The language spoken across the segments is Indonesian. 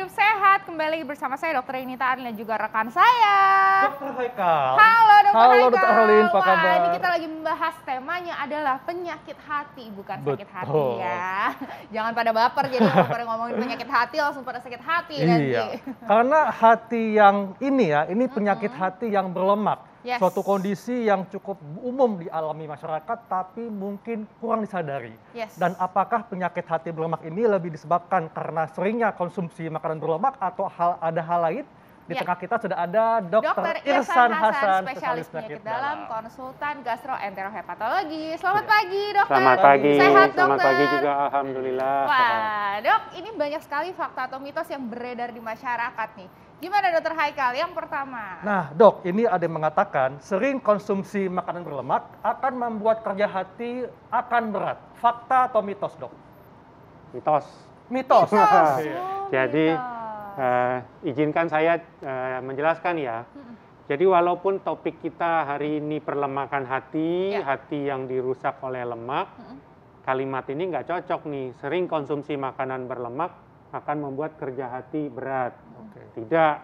Hidup Sehat. Kembali bersama saya dokter Inita Arlin dan juga rekan saya. dokter Haikal. Halo Dr. Halo, Haikal. Dr. Arlin, apa kabar? Wah, ini kita lagi membahas temanya adalah penyakit hati, bukan Betul. sakit hati ya. Jangan pada baper jadi pada ngomongin penyakit hati langsung pada sakit hati ya, iya. nanti. Karena hati yang ini ya, ini penyakit mm -hmm. hati yang berlemak yes. suatu kondisi yang cukup umum dialami masyarakat tapi mungkin kurang disadari. Yes. Dan apakah penyakit hati berlemak ini lebih disebabkan karena seringnya konsumsi makanan berlemak atau hal ada hal lain? Di yeah. tengah kita sudah ada Dr. Dokter Irsan, Hasan, Hasan spesialis penyakit dalam, konsultan gastroenterohepatologi. Selamat yeah. pagi, Dokter. Selamat pagi. Sehat, Dokter. Selamat pagi juga, alhamdulillah. Wah, Dok, ini banyak sekali fakta atau mitos yang beredar di masyarakat nih Gimana dokter Haikal? Yang pertama. Nah dok, ini ada yang mengatakan sering konsumsi makanan berlemak akan membuat kerja hati akan berat. Fakta atau mitos dok? Mitos. Mitos. mitos. Oh, Jadi mitos. Uh, izinkan saya uh, menjelaskan ya. Jadi walaupun topik kita hari ini perlemakan hati, ya. hati yang dirusak oleh lemak, kalimat ini nggak cocok nih. Sering konsumsi makanan berlemak akan membuat kerja hati berat tidak,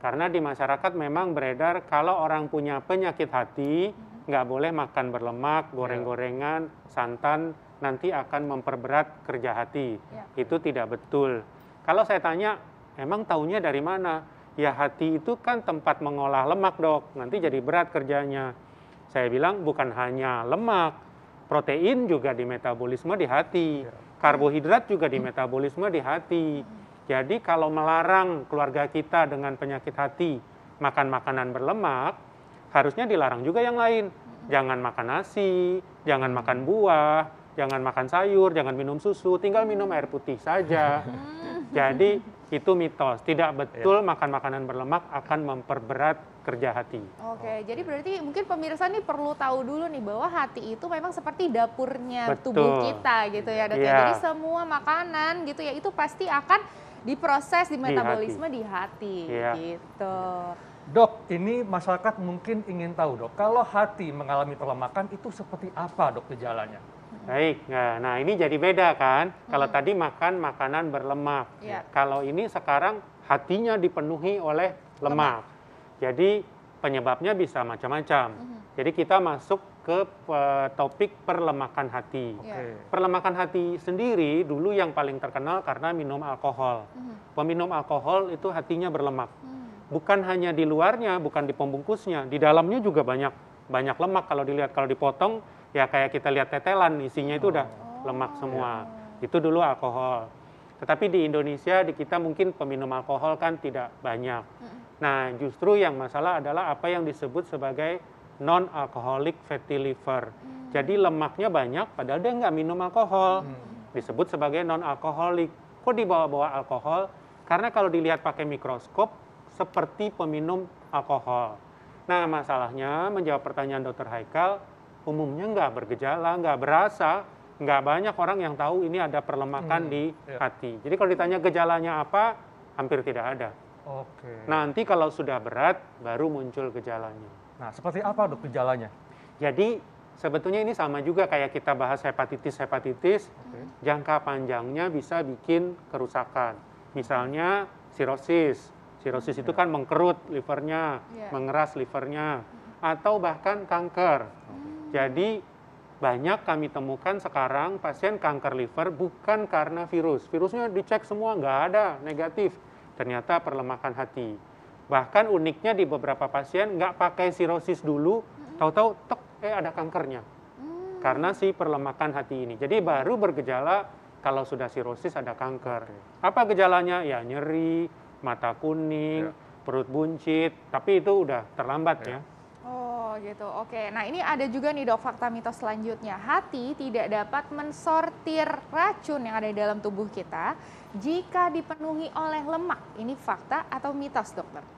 karena di masyarakat memang beredar kalau orang punya penyakit hati mm-hmm. nggak boleh makan berlemak, iya. goreng-gorengan, santan nanti akan memperberat kerja hati. Yeah. Itu tidak betul. Kalau saya tanya, emang tahunya dari mana? Ya hati itu kan tempat mengolah lemak dok, nanti jadi berat kerjanya. Saya bilang bukan hanya lemak, protein juga di metabolisme di hati, iya. karbohidrat juga di metabolisme di hati mm-hmm. Jadi kalau melarang keluarga kita dengan penyakit hati makan makanan berlemak, harusnya dilarang juga yang lain. Jangan makan nasi, jangan makan buah, jangan makan sayur, jangan minum susu, tinggal mm. minum air putih saja. Jadi itu mitos, tidak betul ya. makan makanan berlemak akan memperberat kerja hati. Oke, okay, jadi berarti mungkin pemirsa nih perlu tahu dulu nih bahwa hati itu memang seperti dapurnya betul. tubuh kita gitu ya, Ya. Iya. Jadi semua makanan gitu ya itu pasti akan diproses di metabolisme di hati, di hati Ya. gitu. Dok, ini masyarakat mungkin ingin tahu dok, kalau hati mengalami perlemakan itu seperti apa dok gejalanya? Baik, nah, nah ini jadi beda kan? Hmm. Kalau tadi makan makanan berlemak, ya. kalau ini sekarang hatinya dipenuhi oleh lemak. lemak. Jadi penyebabnya bisa macam-macam. Hmm. Jadi kita masuk ke eh, topik perlemakan hati. Okay. Iya. Perlemakan hati sendiri dulu yang paling terkenal karena minum alkohol. Hmm. Peminum alkohol itu hatinya berlemak. Hmm. Bukan hanya di luarnya, bukan di pembungkusnya, di dalamnya juga banyak banyak lemak kalau dilihat kalau dipotong ya kayak kita lihat tetelan isinya itu udah oh. lemak semua. Yeah. Itu dulu alkohol. Tetapi di Indonesia di kita mungkin peminum alkohol kan tidak banyak. Mhm. Nah, justru yang masalah adalah apa yang disebut sebagai non alcoholic fatty liver. Hmm. Jadi lemaknya banyak padahal dia nggak minum alkohol. Hmm. Disebut sebagai non alcoholic Kok dibawa-bawa alkohol? Karena kalau dilihat pakai mikroskop seperti peminum alkohol. Nah, masalahnya menjawab pertanyaan dokter Haikal, umumnya nggak bergejala, nggak berasa, nggak banyak orang yang tahu ini ada perlemakan hmm, di ya. hati. Jadi kalau ditanya gejalanya apa, hampir tidak ada. Oke. Okay. Nanti kalau sudah berat, baru muncul gejalanya. Nah, seperti apa dok gejalanya? Jadi sebetulnya ini sama juga kayak kita bahas hepatitis-hepatitis, okay. jangka panjangnya bisa bikin kerusakan. Misalnya sirosis. Sirosis itu kan mengkerut livernya, yeah. mengeras livernya, atau bahkan kanker. Okay. Jadi banyak kami temukan sekarang pasien kanker liver bukan karena virus. Virusnya dicek semua nggak ada negatif. Ternyata perlemakan hati. Bahkan uniknya di beberapa pasien nggak pakai sirosis dulu, tahu-tahu tek eh ada kankernya. Hmm. Karena si perlemakan hati ini. Jadi baru bergejala kalau sudah sirosis ada kanker. Apa gejalanya? Ya nyeri, mata kuning, ya. perut buncit, tapi itu udah terlambat ya. ya. Oh gitu, oke. Nah ini ada juga nih dok fakta mitos selanjutnya. Hati tidak dapat mensortir racun yang ada di dalam tubuh kita jika dipenuhi oleh lemak. Ini fakta atau mitos dokter?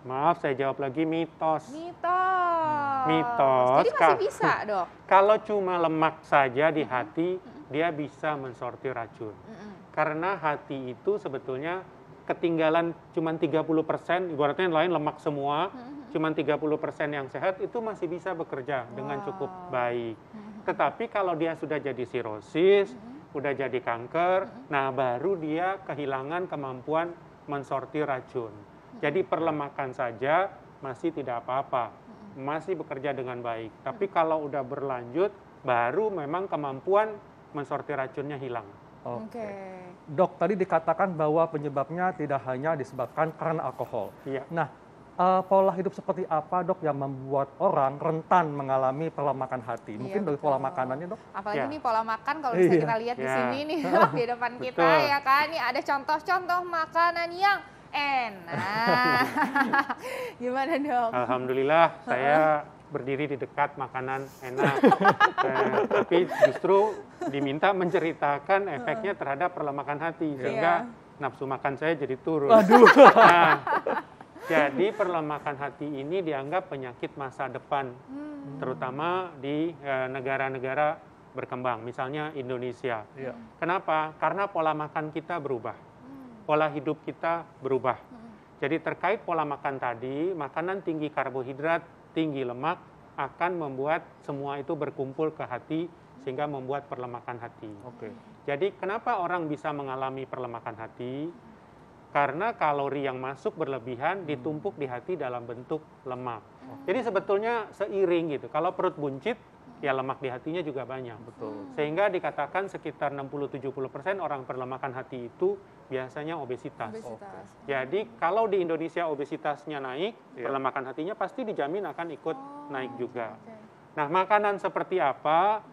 Maaf, saya jawab lagi mitos. Mitos. Mitos. Jadi masih bisa, dok. Kalau cuma lemak saja di hati, mm -hmm. dia bisa mensortir racun. Mm -hmm. Karena hati itu sebetulnya ketinggalan cuma 30%, ibaratnya yang lain lemak semua, mm -hmm. cuma 30% yang sehat itu masih bisa bekerja wow. dengan cukup baik. Mm -hmm. Tetapi kalau dia sudah jadi sirosis, mm -hmm. sudah jadi kanker, mm -hmm. nah baru dia kehilangan kemampuan mensortir racun. Jadi perlemakan saja masih tidak apa-apa, masih bekerja dengan baik. Tapi kalau udah berlanjut, baru memang kemampuan mensortir racunnya hilang. Oke. Okay. Dok, tadi dikatakan bahwa penyebabnya tidak hanya disebabkan karena alkohol. Iya. Nah, uh, pola hidup seperti apa, dok, yang membuat orang rentan mengalami pola makan hati? Iya, Mungkin dari pola makanannya, dok. Apalagi yeah. nih pola makan kalau bisa iya. yeah. kita lihat yeah. di iya. sini nih, di depan betul. kita ya kan. Ini ada contoh-contoh makanan yang Enak. Gimana dong? Alhamdulillah saya berdiri di dekat makanan enak. eh, tapi justru diminta menceritakan efeknya terhadap perlemakan hati iya. sehingga nafsu makan saya jadi turun. Aduh. Nah, jadi perlemakan hati ini dianggap penyakit masa depan, hmm. terutama di eh, negara-negara berkembang, misalnya Indonesia. Yeah. Kenapa? Karena pola makan kita berubah pola hidup kita berubah. Hmm. Jadi terkait pola makan tadi, makanan tinggi karbohidrat, tinggi lemak akan membuat semua itu berkumpul ke hati sehingga membuat perlemakan hati. Oke. Okay. Jadi kenapa orang bisa mengalami perlemakan hati? Karena kalori yang masuk berlebihan hmm. ditumpuk di hati dalam bentuk lemak. Hmm. Jadi sebetulnya seiring gitu. Kalau perut buncit, ya lemak di hatinya juga banyak. Betul. Sehingga dikatakan sekitar 60-70% orang perlemakan hati itu biasanya obesitas. obesitas. Okay. Jadi kalau di Indonesia obesitasnya naik, yeah. perlemakan hatinya pasti dijamin akan ikut oh, naik juga. Okay. Nah, makanan seperti apa?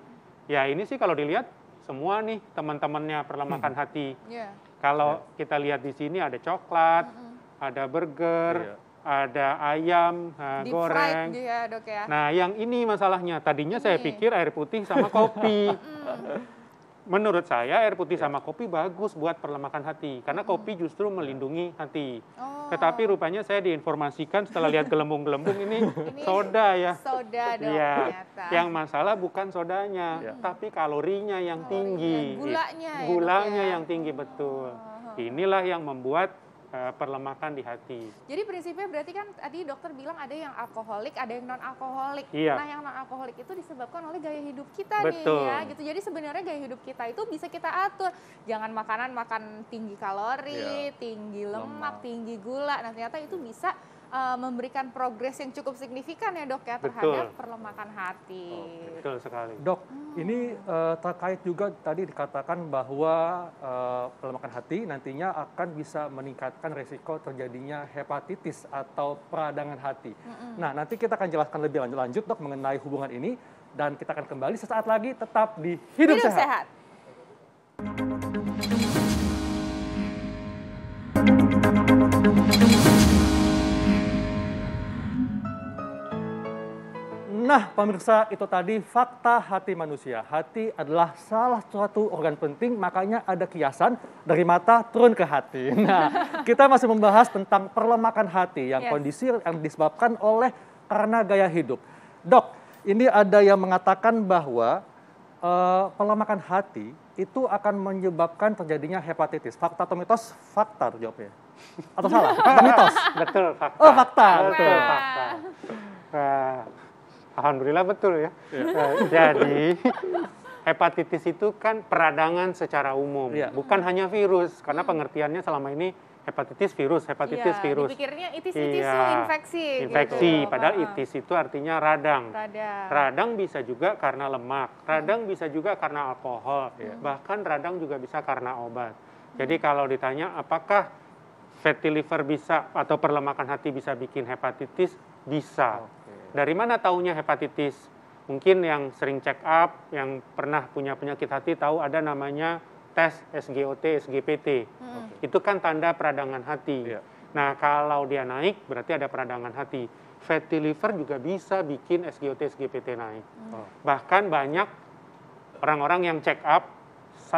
Ya ini sih kalau dilihat semua nih teman-temannya perlemakan hmm. hati. Yeah. Kalau yeah. kita lihat di sini ada coklat, mm -hmm. ada burger, yeah ada ayam uh, Deep goreng. Fried gitu ya, dok ya. Nah, yang ini masalahnya. Tadinya ini. saya pikir air putih sama kopi. Menurut saya air putih iya. sama kopi bagus buat perlemakan hati karena kopi justru melindungi hati. Oh. Tetapi rupanya saya diinformasikan setelah lihat gelembung-gelembung ini, ini soda ya. Soda dong ya. Yang masalah bukan sodanya, ya. tapi kalorinya yang kalorinya, tinggi. Gulanya. Ya, gulanya ya, yang tinggi betul. Oh. Inilah yang membuat Eh, perlemakan di hati. Jadi prinsipnya berarti kan tadi dokter bilang ada yang alkoholik, ada yang non alkoholik. Iya. Nah, yang non alkoholik itu disebabkan oleh gaya hidup kita Betul. nih ya, gitu. Jadi sebenarnya gaya hidup kita itu bisa kita atur. Jangan makanan makan tinggi kalori, iya. tinggi lemak, lemak, tinggi gula. Nah, ternyata itu bisa uh, memberikan progres yang cukup signifikan ya dok ya terhadap betul. perlemakan hati. Oh, betul sekali. Dok, hmm. ini uh, terkait juga tadi dikatakan bahwa uh, perlemakan hati nantinya akan bisa meningkatkan resiko terjadinya hepatitis atau peradangan hati. Hmm. Nah, nanti kita akan jelaskan lebih lanjut, lanjut dok mengenai hubungan ini dan kita akan kembali sesaat lagi tetap di hidup, hidup sehat. sehat. Nah, pemirsa, itu tadi fakta hati manusia. Hati adalah salah satu organ penting, makanya ada kiasan dari mata turun ke hati. Nah, kita masih membahas tentang perlemakan hati yang yes. kondisi yang disebabkan oleh karena gaya hidup. Dok, ini ada yang mengatakan bahwa uh, perlemakan hati itu akan menyebabkan terjadinya hepatitis. Fakta atau mitos? Fakta jawabnya. Atau salah? Fakta mitos? Betul, fakta. Oh, fakta. Betul fakta. Nah Alhamdulillah betul ya. Iya. Eh, jadi hepatitis itu kan peradangan secara umum, ya. bukan hanya virus karena pengertiannya selama ini hepatitis virus, hepatitis ya, virus. Pikirnya itis itis itu infeksi. Iya, infeksi, gitu. padahal itis itu artinya radang. Radang. Radang bisa juga karena lemak, radang hmm. bisa juga karena alkohol, hmm. bahkan radang juga bisa karena obat. Jadi kalau ditanya apakah fatty liver bisa atau perlemakan hati bisa bikin hepatitis bisa. Oh. Dari mana tahunya hepatitis? Mungkin yang sering check up, yang pernah punya penyakit hati tahu ada namanya tes SGOT, SGPT. Hmm. Itu kan tanda peradangan hati. Yeah. Nah, kalau dia naik berarti ada peradangan hati. Fatty liver juga bisa bikin SGOT, SGPT naik. Hmm. Bahkan banyak orang-orang yang check up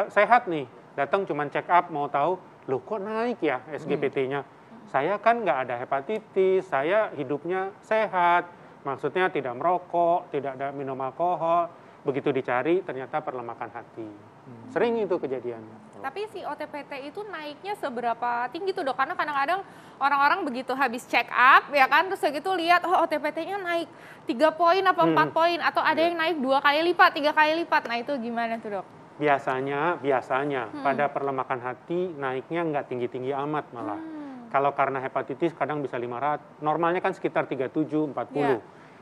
sehat nih, datang cuma check up mau tahu, loh kok naik ya SGPT-nya? Hmm saya kan nggak ada hepatitis, saya hidupnya sehat, Maksudnya tidak merokok, tidak ada minum alkohol, begitu dicari ternyata perlemakan hati. Hmm. Sering itu kejadiannya. Oh. Tapi si OTPT itu naiknya seberapa tinggi tuh dok? Karena kadang-kadang orang-orang begitu habis check up ya kan terus gitu lihat oh OTPT-nya naik tiga poin apa empat hmm. poin atau ada iya. yang naik dua kali lipat, tiga kali lipat. Nah itu gimana tuh dok? Biasanya, biasanya hmm. pada perlemakan hati naiknya nggak tinggi-tinggi amat malah. Hmm. Kalau karena hepatitis kadang bisa 500, normalnya kan sekitar 37, 40. Yeah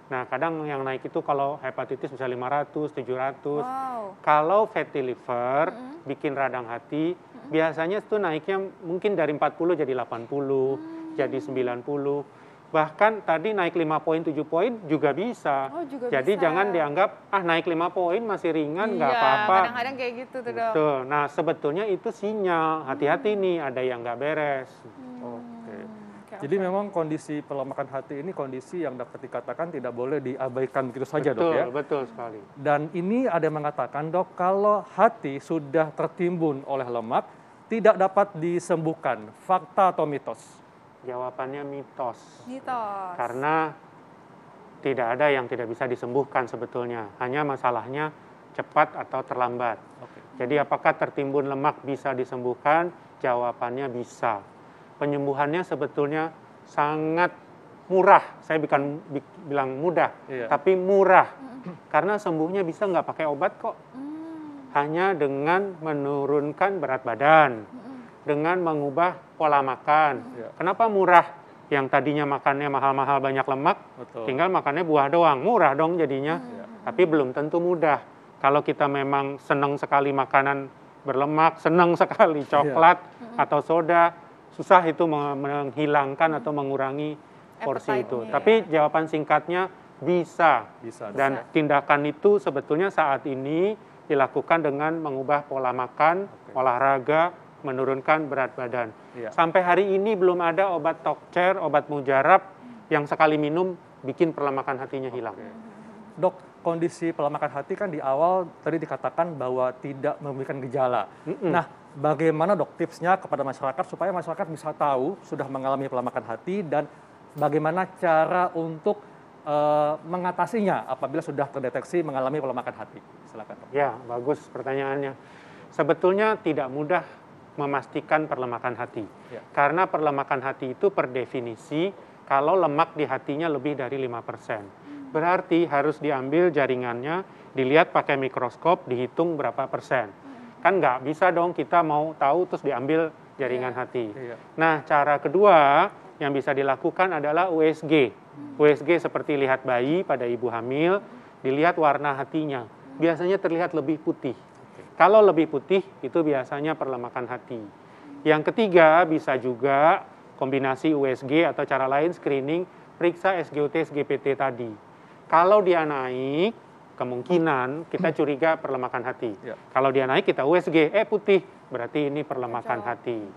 Nah, kadang yang naik itu kalau hepatitis bisa 500, 700. Wow. Kalau fatty liver mm -hmm. bikin radang hati, mm -hmm. biasanya itu naiknya mungkin dari 40 jadi 80, mm. -hmm. jadi 90. Bahkan tadi naik 5 poin, 7 poin juga bisa. Oh, juga jadi bisa. jangan dianggap ah naik 5 poin masih ringan nggak iya, apa-apa. kadang-kadang kayak gitu tuh, Dok. Betul. Nah, sebetulnya itu sinyal, hati-hati mm. -hmm. nih ada yang nggak beres. Mm. -hmm. Oh. Jadi memang kondisi pelemakan hati ini kondisi yang dapat dikatakan tidak boleh diabaikan begitu saja betul, dok ya. Betul sekali. Dan ini ada yang mengatakan dok kalau hati sudah tertimbun oleh lemak tidak dapat disembuhkan. Fakta atau mitos? Jawabannya mitos. Mitos. Karena tidak ada yang tidak bisa disembuhkan sebetulnya. Hanya masalahnya cepat atau terlambat. Okay. Jadi apakah tertimbun lemak bisa disembuhkan? Jawabannya bisa penyembuhannya sebetulnya sangat murah. Saya bukan bilang mudah, iya. tapi murah. Karena sembuhnya bisa nggak pakai obat kok. Hmm. Hanya dengan menurunkan berat badan, hmm. dengan mengubah pola makan. Iya. Kenapa murah? Yang tadinya makannya mahal-mahal banyak lemak, Betul. tinggal makannya buah doang. Murah dong jadinya. Hmm. Iya. Tapi belum tentu mudah. Kalau kita memang senang sekali makanan berlemak, senang sekali iya. coklat iya. atau soda, susah itu menghilangkan atau mengurangi porsi itu. Ya. Tapi jawaban singkatnya bisa. bisa. Dan bisa. tindakan itu sebetulnya saat ini dilakukan dengan mengubah pola makan, okay. olahraga, menurunkan berat badan. Iya. Sampai hari ini belum ada obat tokcer, obat mujarab yang sekali minum bikin perlemakan hatinya hilang. Okay. Dok, kondisi perlemakan hati kan di awal tadi dikatakan bahwa tidak memberikan gejala. Mm -mm. Nah, bagaimana dok tipsnya kepada masyarakat supaya masyarakat bisa tahu sudah mengalami pelemakan hati dan bagaimana cara untuk e, mengatasinya apabila sudah terdeteksi mengalami pelemakan hati? Silakan. Dok. Ya, bagus pertanyaannya. Sebetulnya tidak mudah memastikan perlemakan hati. Ya. Karena perlemakan hati itu per definisi kalau lemak di hatinya lebih dari 5%. Hmm. Berarti harus diambil jaringannya, dilihat pakai mikroskop, dihitung berapa persen Kan nggak bisa dong kita mau tahu terus diambil jaringan yeah. hati. Yeah. Nah, cara kedua yang bisa dilakukan adalah USG. Hmm. USG seperti lihat bayi pada ibu hamil, dilihat warna hatinya. Hmm. Biasanya terlihat lebih putih. Kalau lebih putih, itu biasanya perlemakan hati. Yang ketiga, bisa juga kombinasi USG atau cara lain screening, periksa SGOT, SGPT tadi. Kalau dia naik, kemungkinan kita hmm. curiga perlemakan hati. Ya. Kalau dia naik kita USG, eh putih, berarti ini perlemakan Betul. hati. Hmm.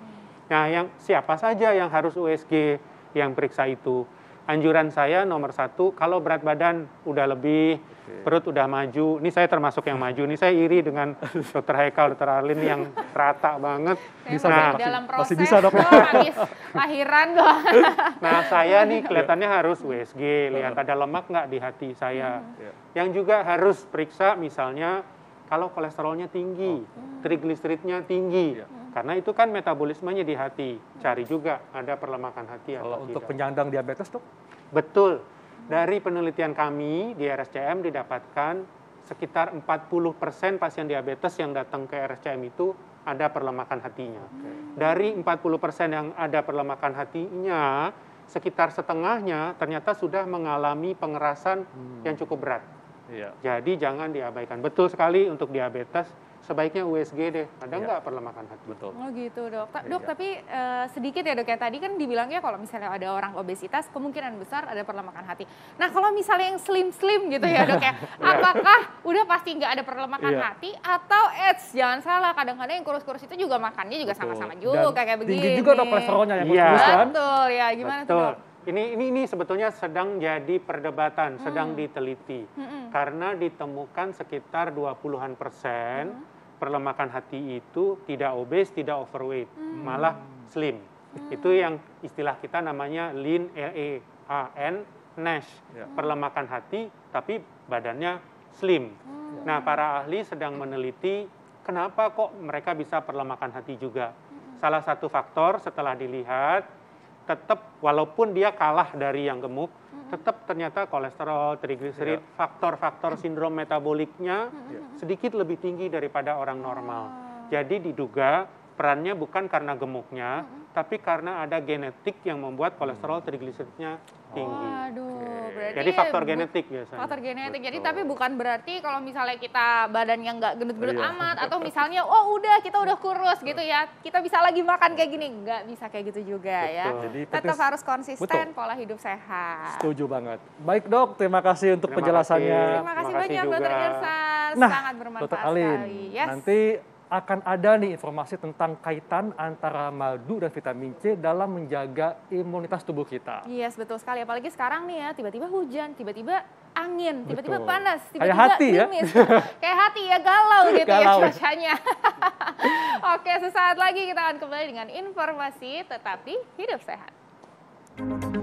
Nah, yang siapa saja yang harus USG yang periksa itu? anjuran saya nomor satu, kalau berat badan udah lebih, okay. perut udah maju, ini saya termasuk yang maju, ini saya iri dengan dokter Haikal, dokter Arlin yang rata banget. Saya bisa nah, masih dalam proses masih bisa dok. habis lahiran loh. nah saya nih iya. kelihatannya harus USG, iya. lihat ada lemak nggak di hati saya. Hmm. Iya. Yang juga harus periksa misalnya kalau kolesterolnya tinggi, oh. trigliseridnya tinggi. Yeah. Karena itu kan metabolismenya di hati. Cari juga ada perlemakan hati atau Kalau untuk penyandang diabetes, tuh? Betul. Dari penelitian kami di RSCM didapatkan sekitar 40% pasien diabetes yang datang ke RSCM itu ada perlemakan hatinya. Dari 40% yang ada perlemakan hatinya, sekitar setengahnya ternyata sudah mengalami pengerasan hmm. yang cukup berat. Iya. Jadi jangan diabaikan. Betul sekali untuk diabetes sebaiknya USG deh, ada ya. perlemakan hati? Betul. Oh gitu dok. Ta iya. dok ya. tapi uh, sedikit ya dok ya tadi kan dibilangnya kalau misalnya ada orang obesitas kemungkinan besar ada perlemakan hati. Nah kalau misalnya yang slim slim gitu ya dok ya, iya. apakah udah pasti nggak ada perlemakan ya. hati atau eh jangan salah kadang-kadang yang kurus-kurus itu juga makannya juga sama-sama juga kayak begini. Tinggi juga dok kolesterolnya yang iya. kurus ya. kan? Betul ya gimana Betul. tuh dok? ini ini ini sebetulnya sedang jadi perdebatan, hmm. sedang diteliti hmm, hmm. karena ditemukan sekitar 20-an persen hmm perlemakan hati itu tidak obes, tidak overweight, hmm. malah slim. Hmm. Itu yang istilah kita namanya lean, L-E-A-N, NASH. Yeah. Perlemakan hati tapi badannya slim. Hmm. Nah, para ahli sedang meneliti kenapa kok mereka bisa perlemakan hati juga. Hmm. Salah satu faktor setelah dilihat, tetap walaupun dia kalah dari yang gemuk, tetap ternyata kolesterol, trigliserid, yeah. faktor-faktor sindrom metaboliknya yeah. Hmm, hmm, hmm. sedikit lebih tinggi daripada orang normal. Ah. Jadi diduga perannya bukan karena gemuknya, tapi karena ada genetik yang membuat kolesterol trigliseridnya oh, tinggi. Waduh berarti jadi faktor genetik biasanya faktor genetik Betul. jadi tapi bukan berarti kalau misalnya kita badan yang nggak gendut-gendut oh, iya. amat atau misalnya oh udah kita udah kurus gitu ya kita bisa lagi makan kayak gini nggak bisa kayak gitu juga ya. Betul. ya jadi, tetap penting, harus konsisten betul. pola hidup sehat setuju banget baik dok terima kasih untuk terima penjelasannya terima kasih, terima kasih banyak dokter Irsan nah, sangat bermanfaat Alin, sekali yes. nanti akan ada nih informasi tentang kaitan antara madu dan vitamin C dalam menjaga imunitas tubuh kita. Yes, betul sekali. Apalagi sekarang nih ya, tiba-tiba hujan, tiba-tiba angin, tiba-tiba panas, tiba-tiba Kayak hati ya. Kayak hati ya, galau gitu ya galau. ya cuacanya. Oke, sesaat lagi kita akan kembali dengan informasi tetapi Hidup Sehat.